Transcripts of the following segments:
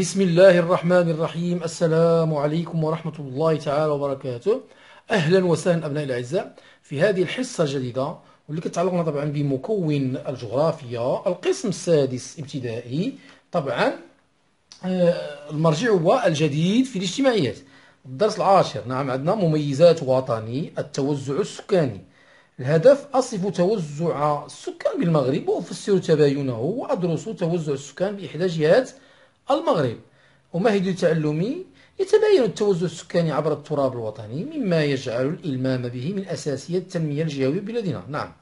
بسم الله الرحمن الرحيم السلام عليكم ورحمة الله تعالى وبركاته أهلا وسهلا أبنائي الأعزاء في هذه الحصة الجديدة واللي كتعلقنا طبعا بمكون الجغرافيا القسم السادس ابتدائي طبعا آه، المرجع هو الجديد في الاجتماعيات الدرس العاشر نعم عندنا مميزات وطني التوزع السكاني الهدف أصف توزع السكان بالمغرب وأفسر تباينه وأدرس توزع السكان بإحدى جهات المغرب ومهد تعلمي يتباين التوزع السكاني عبر التراب الوطني مما يجعل الالمام به من اساسيات التنميه الجهويه بلادنا نعم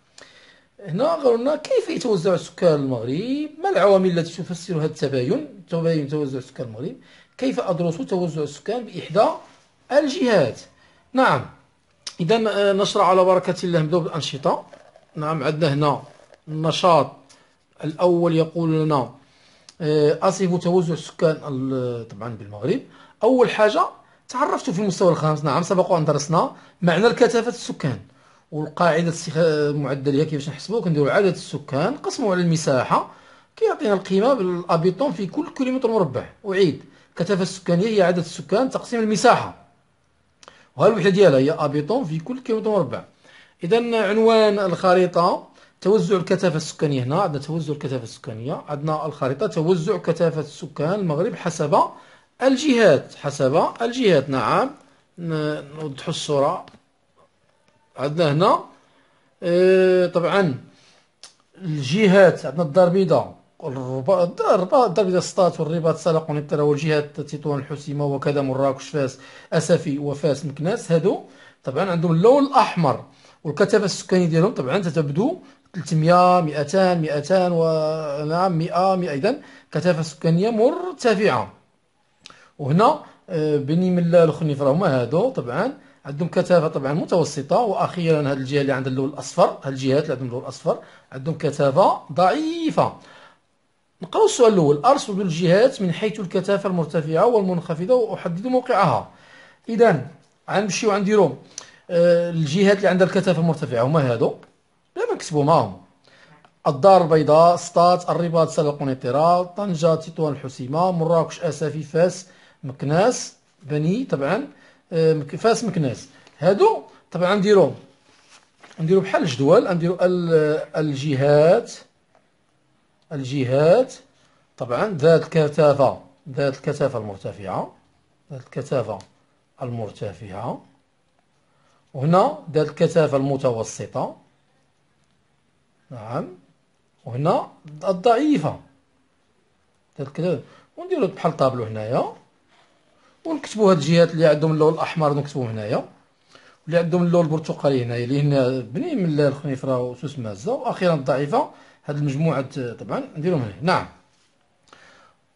هنا قلنا كيف يتوزع سكان المغرب ما العوامل التي تفسر هذا التباين تباين توزع سكان المغرب كيف ادرس توزع السكان باحدى الجهات نعم اذا آه، نشرع على بركه الله نبداو بالانشطه نعم عندنا هنا النشاط الاول يقول لنا آه، أصف توزع سكان طبعا بالمغرب أول حاجة تعرفت في المستوى الخامس نعم سبق أن درسنا معنى الكثافة السكان والقاعدة المعدلية كيفاش نحسبو كنديرو عدد السكان قسموا على المساحة كيعطينا القيمة بالأبيطون في كل كيلومتر مربع أعيد الكثافة السكانية هي عدد السكان تقسيم المساحة وهذه الوحدة ديالها هي أبيطون في كل كيلومتر مربع إذا عنوان الخريطة توزع الكثافة السكانية هنا عندنا توزع الكثافة السكانية عندنا الخريطة توزع كثافة السكان المغرب حسب الجهات حسب الجهات نعم نوضحوا الصورة عندنا هنا آه، طبعا الجهات عندنا الدار البيضاء الدار البيضاء سطات والرباط سلق ونبتلى والجهات تطوان الحسيمة وكذا مراكش فاس أسفي وفاس مكناس هادو طبعا عندهم اللون الأحمر والكثافة السكانية ديالهم طبعا تتبدو 300 200 200 ونعم 100 100 اذا كثافه سكانيه مرتفعه وهنا آه، بني ملال وخنيف هما هادو طبعا عندهم كثافه طبعا متوسطه واخيرا هذه الجهه اللي عندها اللون الاصفر هذه الجهات اللي عندهم اللون الاصفر عندهم كثافه ضعيفه نقراو السؤال الاول ارصد الجهات من حيث الكثافه المرتفعه والمنخفضه واحدد موقعها اذا غنمشيو غنديرو آه، الجهات اللي عندها الكثافه المرتفعه هما هادو كتبوا معهم الدار البيضاء سطات الرباط سلق القنيطرة طنجة تطوان الحسيمة مراكش أسافي فاس مكناس بني طبعا آه، فاس مكناس هادو طبعا نديرو نديرو بحال الجدول نديرو الجهات الجهات طبعا ذات الكثافة ذات الكثافة المرتفعة ذات الكثافة المرتفعة وهنا ذات الكثافة المتوسطة نعم وهنا الضعيفة كذا ونديرو بحال طابلو هنايا ونكتبو هاد الجهات اللي عندهم اللون الأحمر نكتبو هنايا واللي عندهم اللون البرتقالي هنايا اللي هنا بني من الخنيفرة وسوس مازة وأخيرا الضعيفة هاد المجموعة طبعا نديرهم هنا نعم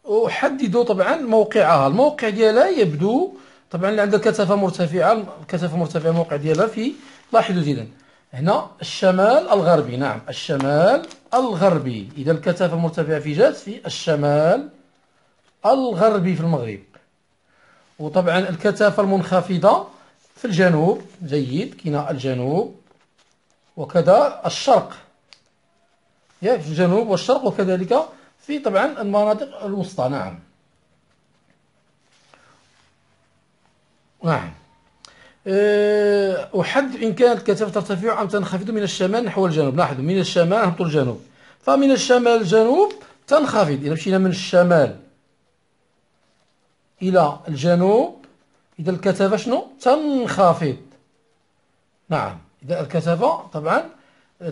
وحددوا طبعا موقعها الموقع ديالها يبدو طبعا اللي عندها كثافة مرتفعة الكثافة مرتفعة الموقع ديالها في لا حدود هنا الشمال الغربي نعم الشمال الغربي إذا الكثافة المرتفعة في جات في الشمال الغربي في المغرب وطبعا الكثافة المنخفضة في الجنوب جيد كنا الجنوب وكذا الشرق ياك في الجنوب والشرق وكذلك في طبعا المناطق الوسطى نعم نعم آه، أحد إن كانت كثافة ترتفع أم تنخفض من الشمال نحو الجنوب لاحظوا من الشمال نحو الجنوب فمن الشمال الجنوب تنخفض إذا مشينا من الشمال إلى الجنوب إذا الكثافة شنو تنخفض نعم إذا الكثافة طبعا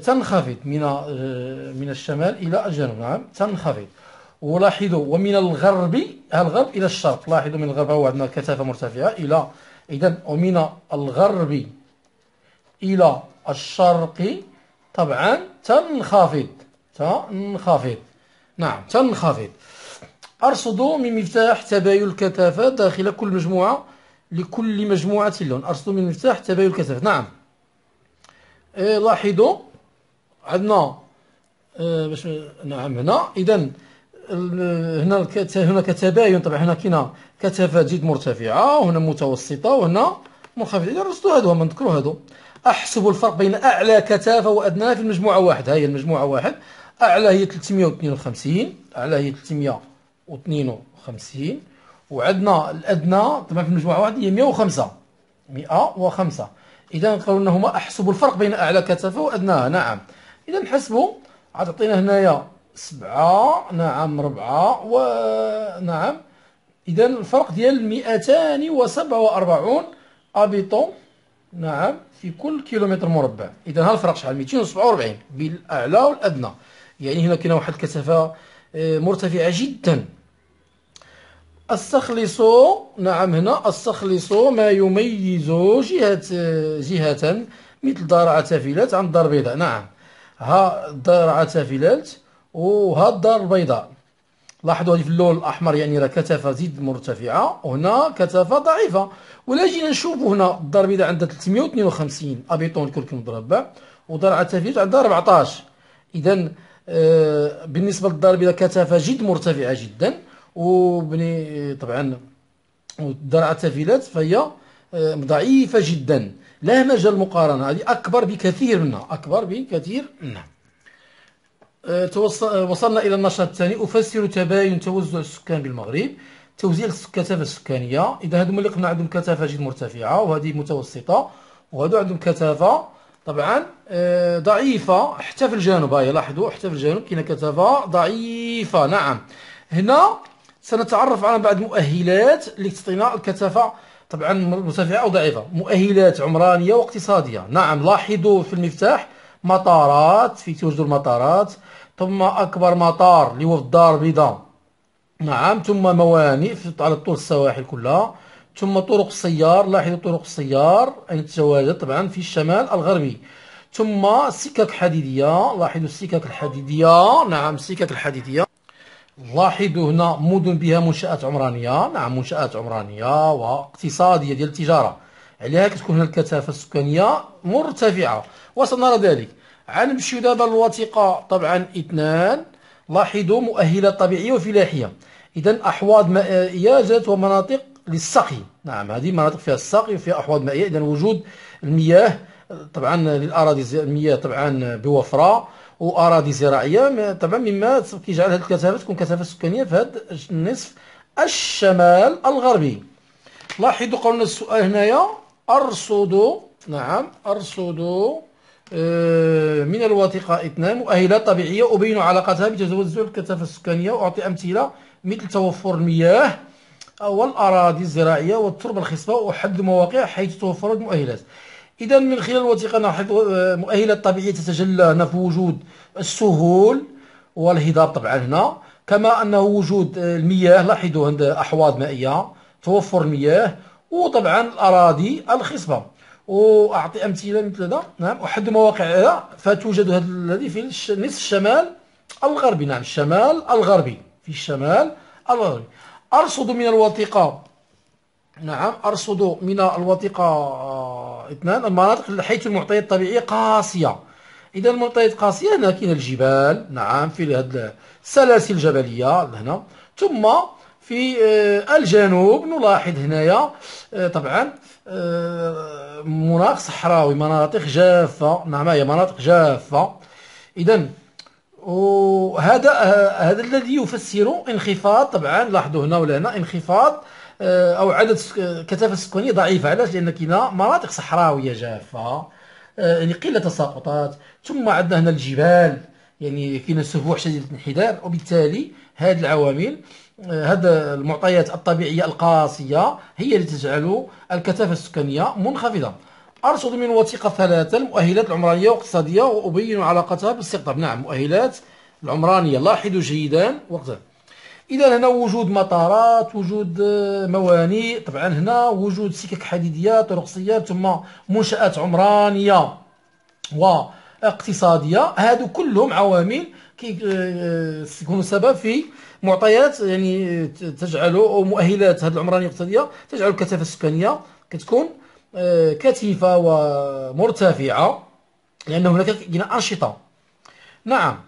تنخفض من آه، من الشمال إلى الجنوب نعم تنخفض ولاحظوا ومن الغرب الغرب إلى الشرق لاحظوا من الغرب هو عندنا كثافة مرتفعة إلى إذا ومن الغرب إلى الشرق طبعا تنخفض تنخفض نعم تنخفض أرصد من مفتاح تباين الكثافة داخل كل مجموعة لكل مجموعة اللون أرصد من مفتاح تباين الكثافة نعم إيه لاحظوا عندنا إيه، باش نعم هنا إذا هنا هناك تباين طبعا هنا كاينه كثافات جد مرتفعه وهنا متوسطه وهنا منخفضه اذا رصدوا هادو هما نذكروا هادو احسبوا الفرق بين اعلى كثافه وادناها في المجموعه واحد ها هي المجموعه واحد اعلى هي 352 اعلى هي 352 وعندنا الادنى طبعا في المجموعه واحد هي 105 105 اذا قالوا انهما احسبوا الفرق بين اعلى كثافه وادناها نعم اذا نحسبوا غتعطينا هنايا سبعة نعم ربعة ونعم إذا الفرق ديال 247 أبيطون نعم في كل كيلومتر مربع إذا ها الفرق شحال 247 بالأعلى والأدنى يعني هنا كاينه واحد الكثافة آه، مرتفعة جدا استخلص نعم هنا استخلص ما يميز جهة آه، جهة مثل دار فلات عن الدار البيضاء نعم ها دار فلات وهاد الدار البيضاء لاحظوا هذه في اللون الاحمر يعني راه كثافه زيد مرتفعه وهنا كثافه ضعيفه ولا جينا نشوفوا هنا الدار البيضاء عندها 352 ابيطون كل مربع ودار عتافيت عندها 14 اذا آه، بالنسبه للدار البيضاء كثافه جد مرتفعه جدا وبني آه، طبعا والدار عتافيلات فهي آه، ضعيفه جدا لا مجال مقارنه هذه اكبر بكثير منها اكبر بكثير منها وصلنا إلى النشاط الثاني أفسر تباين توزع السكان بالمغرب توزيع الكثافة السكانية إذا هادو اللي قلنا عندهم كثافة جد مرتفعة وهذه متوسطة وهادو عندهم كثافة طبعا آه، ضعيفة حتى في الجنوب هاي لاحظوا حتى في الجنوب كاينة كثافة ضعيفة نعم هنا سنتعرف على بعض المؤهلات اللي تعطينا الكثافة طبعا مرتفعة أو ضعيفة مؤهلات عمرانية واقتصادية نعم لاحظوا في المفتاح مطارات في توجد المطارات ثم أكبر مطار اللي هو في الدار البيضاء نعم ثم موانئ على طول السواحل كلها ثم طرق السيار لاحظوا طرق السيار أين تتواجد طبعا في الشمال الغربي ثم السكك الحديدية لاحظوا السكك الحديدية نعم السكك الحديدية لاحظوا هنا مدن بها منشآت عمرانية نعم منشآت عمرانية واقتصادية ديال التجارة عليها كتكون الكثافه السكانيه مرتفعه وسنرى ذلك عن نمشيو دابا للوثيقه طبعا اثنان لاحظوا مؤهلات طبيعيه وفلاحيه اذا احواض مائيه جات ومناطق للسقي نعم هذه مناطق فيها السقي وفيها احواض مائيه اذا وجود المياه طبعا للاراضي المياه طبعا بوفره واراضي زراعيه طبعا مما كيجعل هذه الكثافه تكون كثافه سكانيه في هذا النصف الشمال الغربي لاحظوا قولنا السؤال هنايا أرصد نعم أرصد آه، من الوثيقة اثنان مؤهلة طبيعية أبين علاقتها بتزلزل الكثافة السكانية وأعطي أمثلة مثل توفر المياه أو الأراضي الزراعية والتربة الخصبة وحد المواقع حيث توفر المؤهلات إذا من خلال الوثيقة نلاحظ آه، مؤهلات طبيعية تتجلى هنا في وجود السهول والهضاب طبعا هنا كما أنه وجود آه، المياه لاحظوا عند أحواض مائية توفر المياه وطبعا الاراضي الخصبه واعطي امثله مثل هذا نعم احد مواقع هذا فتوجد هذا الذي في نصف الشمال الغربي نعم الشمال الغربي في الشمال الغربي ارصد من الوثيقه نعم ارصد من الوثيقه آه، اثنان المناطق حيث المعطيات الطبيعيه قاسيه اذا المعطيات قاسيه هنا كاين الجبال نعم في هذه السلاسل الجبليه هنا ثم في آه، الجنوب نلاحظ هنايا آه، طبعا آه، مناخ صحراوي مناطق جافة نعم هي مناطق جافة إذا وهذا هذا الذي يفسر انخفاض طبعا لاحظوا هنا ولا هنا انخفاض او عدد كثافه سكانيه ضعيفه علاش لان كاينه مناطق صحراويه جافه يعني قله تساقطات ثم عندنا هنا الجبال يعني كاين سفوح شديد الانحدار وبالتالي هاد العوامل آه، هاد المعطيات الطبيعية القاسية هي اللي تجعل الكثافة السكانية منخفضة أرصد من وثيقة ثلاثة المؤهلات العمرانية والاقتصادية وأبين علاقتها بالاستقطاب نعم مؤهلات العمرانية لاحظوا جيدا وقتها إذا هنا وجود مطارات وجود آه، موانئ طبعا هنا وجود سكك حديدية طرقسية ثم منشآت عمرانية و اقتصاديه هادو كلهم عوامل كيكونوا آه، آه، سبب في معطيات يعني آه، تجعلوا او مؤهلات هذه العمرانيه الاقتصاديه تجعل الكثافه السكانيه كتكون كثيفه ومرتفعه لان هناك كاينه انشطه نعم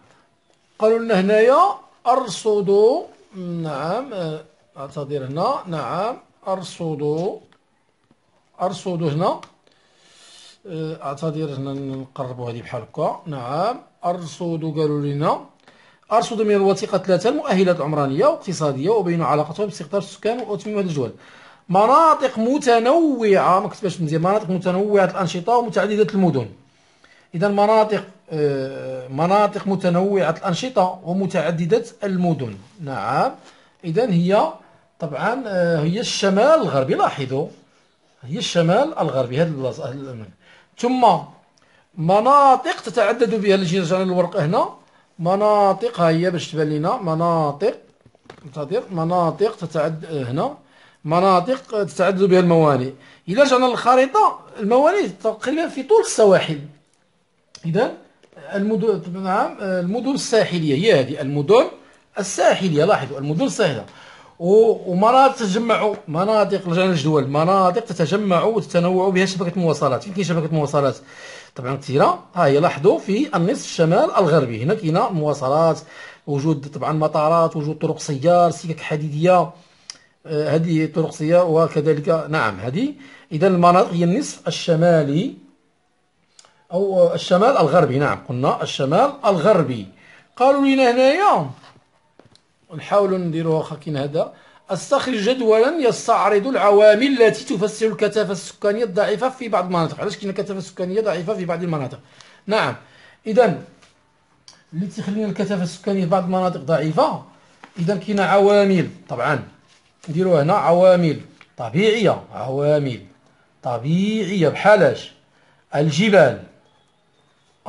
قالوا لنا هنايا ارصدوا نعم اعتذر هنا نعم ارصدوا ارصدوا هنا أه، اعتذر هنا نقربوا هذه بحال هكا نعم ارصد قالوا لنا ارصد من الوثيقه ثلاثه المؤهلات العمرانيه واقتصاديه وبين علاقتها باستقطاب السكان وتميم هذا الجوال مناطق متنوعه ما كتبش مزيان مناطق متنوعه الانشطه ومتعدده المدن اذا مناطق أه، مناطق متنوعه الانشطه ومتعدده المدن نعم اذا هي طبعا أه، هي الشمال الغربي لاحظوا هي الشمال الغربي هذا البلاصه ثم مناطق تتعدد بها الجيران الورق هنا مناطق ها هي باش تبان لنا مناطق انتظر مناطق تتعدد هنا مناطق تتعدد بها الموانئ الى جانا الخريطه الموانئ تقريبا في طول السواحل اذا المدن نعم المدن الساحليه هي هذه المدن الساحليه لاحظوا المدن الساحليه ومناطق تجمع مناطق رجعنا للجدول مناطق تتجمع وتتنوع بها شبكه المواصلات فين كاين شبكه مواصلات طبعا كثيره ها هي لاحظوا في النصف الشمال الغربي هنا كاينه مواصلات وجود طبعا مطارات وجود طرق سيار سكك حديديه آه، هذه طرق سيار وكذلك نعم هذه اذا المناطق هي النصف الشمالي او الشمال الغربي نعم قلنا الشمال الغربي قالوا لنا هنايا نحاول نديرو واخا كاين هذا استخرج جدولا يستعرض العوامل التي تفسر الكثافه السكانيه الضعيفه في بعض المناطق علاش كاين كثافه سكانيه ضعيفه في بعض المناطق نعم اذا اللي تخلينا الكثافه السكانيه في بعض المناطق ضعيفه اذا كاين عوامل طبعا نديرو هنا عوامل طبيعيه عوامل طبيعيه بحالاش الجبال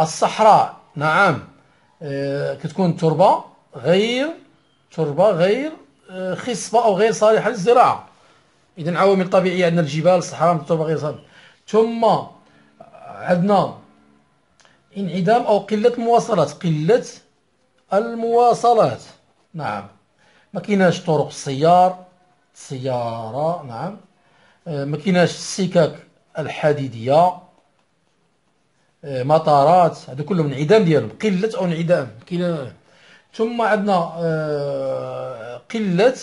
الصحراء نعم آه، كتكون التربه غير تربة غير آه، خصبة أو غير صالحة للزراعة إذا عوامل طبيعية عندنا الجبال الصحراء التربة غير صالحة ثم عندنا انعدام أو قلة المواصلات قلة المواصلات نعم ما كيناش طرق السيار السيارة نعم آه، ما كيناش السكك الحديدية آه، مطارات هذا كله انعدام ديالهم قلة أو انعدام كاين ثم عندنا آه، قلة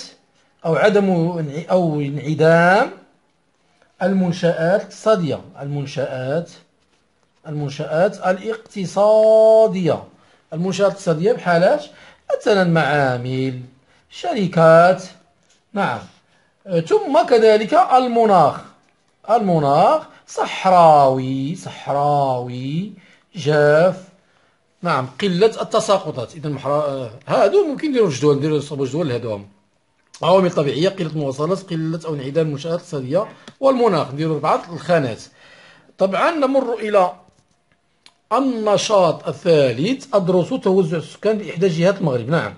أو عدم أو انعدام المنشآت الاقتصادية المنشآت المنشآت الاقتصادية المنشآت الاقتصادية بحالاش مثلا معامل شركات نعم آه، ثم كذلك المناخ المناخ صحراوي صحراوي جاف نعم قلة التساقطات إذا محرا... آه، هادو ممكن نديرو جدول نديرو صبوا جدول هما عوامل طبيعية قلة مواصلات قلة أو انعدام المنشآت الاقتصادية والمناخ نديرو بعض الخانات طبعا نمر إلى النشاط الثالث أدرس توزع السكان بإحدى جهات المغرب نعم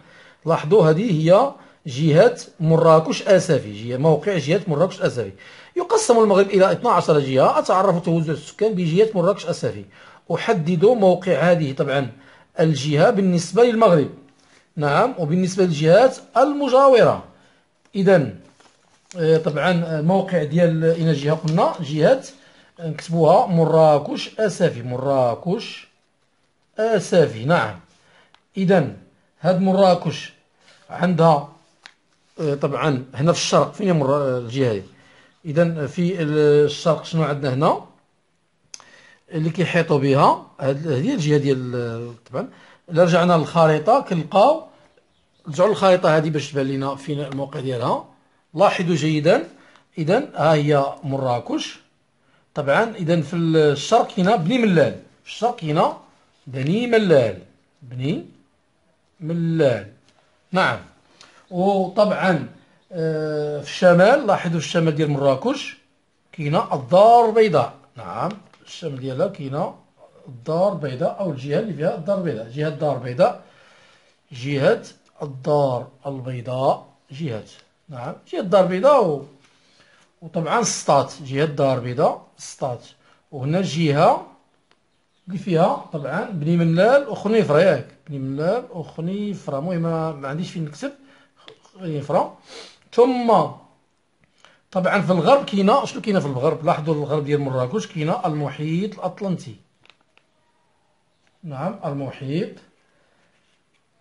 لاحظوا هذه هي جهة مراكش أسفي جهة موقع جهة مراكش أسفي يقسم المغرب إلى 12 جهة أتعرف توزع السكان بجهة مراكش أسفي أحدد موقع هذه طبعا الجهة بالنسبة للمغرب نعم وبالنسبة للجهات المجاورة إذا آه، طبعا آه، موقع ديال آه، إلى جهة قلنا جهة نكتبوها مراكش أسافي مراكش أسافي نعم إذا هاد مراكش عندها طبعا هنا في الشرق فين مر الجهة إذا في الشرق شنو عندنا هنا اللي كيحيطوا بها هذه الجهه ديال طبعا الا رجعنا للخريطه كنلقاو رجعوا للخريطه هذه باش تبان لنا فين الموقع ديالها لاحظوا جيدا اذا ها هي مراكش طبعا اذا في الشرق هنا بني ملال في الشرق هنا بني ملال بني ملال نعم وطبعا آه، في الشمال لاحظوا في الشمال ديال مراكش كاينه الدار البيضاء نعم الشام ديالها كاينه الدار البيضاء او الجهه اللي فيها الدار البيضاء جهه الدار البيضاء جهه الدار البيضاء جهه نعم جهه الدار البيضاء و... وطبعا السطات جهه الدار البيضاء السطات وهنا الجهه اللي فيها طبعا بني منال وخنيفره ياك بني منال وخنيفره المهم ما عنديش فين نكتب خنيفره ثم طبعا في الغرب كاينه شنو كاينه في الغرب لاحظوا الغرب ديال مراكش كاينه المحيط الاطلنطي نعم المحيط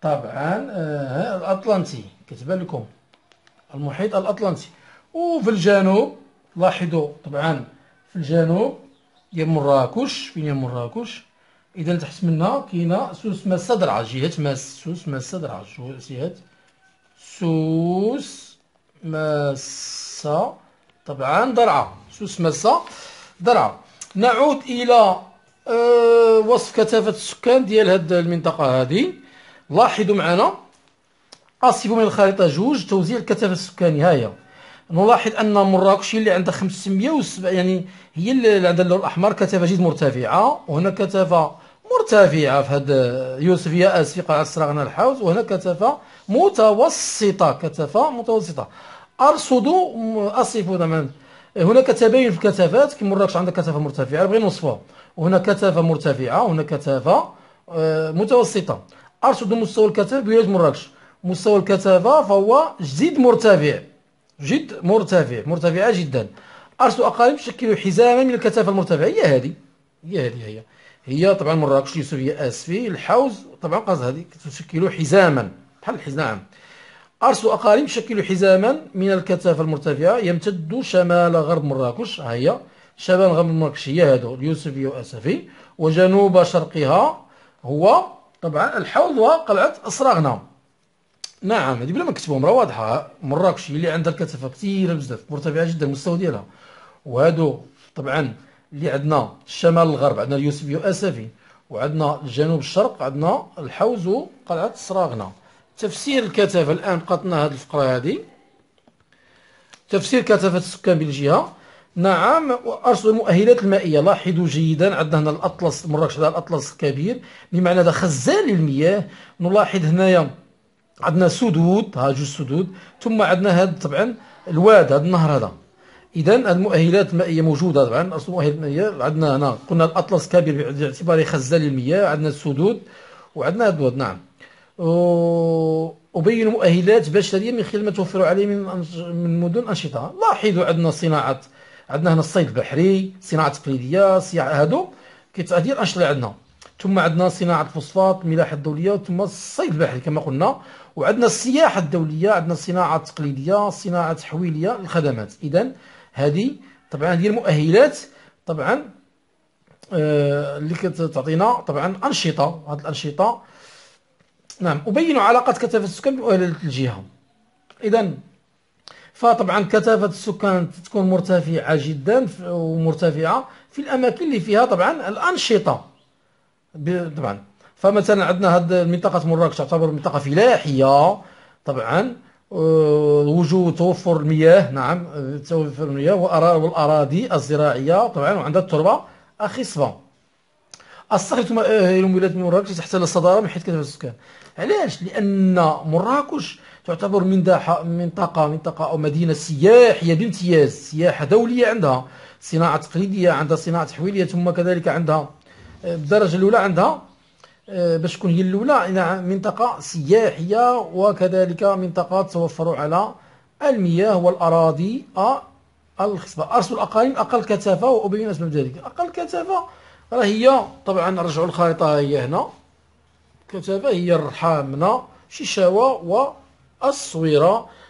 طبعا آه الاطلنطي كتبان لكم المحيط الاطلنطي وفي الجنوب لاحظوا طبعا في الجنوب ديال مراكش فين هي مراكش اذا تحت منا كاينه سوس ماسه درعا جهه ماس سوس ماسه درعا جهه سوس ماسه طبعا درعة شو سمسة درعة نعود إلى أه وصف كثافة السكان ديال هاد المنطقة هذه لاحظوا معنا أصفوا من الخريطة جوج توزيع الكثافة السكانية هي نلاحظ أن مراكش اللي عندها 507 يعني هي اللي عندها اللون الأحمر كثافة جد مرتفعة وهنا كثافة مرتفعة في هاد يوسف يا قاع في الحوز وهنا كثافة متوسطة كثافة متوسطة أرصد أصف من هناك تباين في الكثافات كي مراكش عندها كثافة مرتفعة بغي نوصفها وهنا كثافة مرتفعة وهنا كثافة آه، متوسطة أرصد مستوى الكثافة بولاية مراكش مستوى الكثافة فهو جد مرتفع جد مرتفع مرتفعة جدا أرصد أقاليم تشكل حزاما من الكثافة المرتفعة هي هذه هي هذه هي هي طبعا مراكش هي آسفي الحوز طبعا قصد هذه تشكل حزاما بحال الحزام أرس أقاليم تشكل حزاما من الكثافة المرتفعة يمتد شمال غرب مراكش ها هي شمال غرب مراكش هي هادو اليوسفي وأسفي وجنوب شرقها هو طبعا الحوض وقلعة أسراغنا نعم هذه بلا ما نكتبهم راه واضحة مراكش اللي عندها الكثافة كثيرة بزاف مرتفعة جدا المستوى ديالها وهادو طبعا اللي عندنا الشمال الغرب عندنا اليوسفي وأسفي وعندنا الجنوب الشرق عندنا الحوز وقلعة أسراغنا تفسير الكثافة الآن قطنا هذه الفقرة هذه تفسير كثافة السكان بالجهة نعم وأرسل المؤهلات المائية لاحظوا جيدا عندنا هنا الأطلس مراكش هذا الأطلس الكبير بمعنى هذا خزان للمياه نلاحظ هنايا عندنا سدود ها جوج سدود ثم عندنا هذا طبعا الواد هذا النهر هذا اذا المؤهلات المائيه موجوده طبعا اصل المؤهلات المائيه عندنا هنا قلنا الاطلس كبير باعتباره خزان للمياه عندنا السدود وعندنا الواد نعم وبين مؤهلات بشريه من خلال ما توفر عليه من من مدن انشطه لاحظوا عندنا صناعه عندنا هنا الصيد البحري صناعه تقليديه هادو كيتأدي الانشطه عندنا ثم عندنا صناعه الفوسفات الملاحه الدوليه ثم الصيد البحري كما قلنا وعندنا السياحه الدوليه عندنا الصناعه التقليديه صناعه تحويليه الخدمات اذا هذه طبعا هذه المؤهلات طبعا آه، اللي كتعطينا طبعا انشطه هذه الانشطه نعم أبين علاقة كثافة السكان بأهل الجهة إذا فطبعا كثافة السكان تكون مرتفعة جدا ومرتفعة في الأماكن اللي فيها طبعا الأنشطة طبعا فمثلا عندنا هذه منطقة مراكش تعتبر منطقة فلاحية طبعا أه، وجود توفر المياه نعم توفر المياه والأراضي الزراعية طبعا وعندها التربة خصبة ثم آه، الى ولاد مراكش تحتل الصداره من حيث كثافه السكان علاش لان مراكش تعتبر من داحة منطقه منطقه او مدينه سياحيه بامتياز سياحه دوليه عندها صناعه تقليديه عندها صناعه تحويليه ثم كذلك عندها بالدرجه آه، الاولى عندها آه، باش تكون هي الاولى منطقه سياحيه وكذلك منطقه توفر على المياه والاراضي الخصبه ارسل الاقاليم اقل كثافه وابين اسباب ذلك اقل كثافه راه هي طبعا نرجعوا الخريطه هي هنا كتابه هي الرحامنا شيشاوه والصويره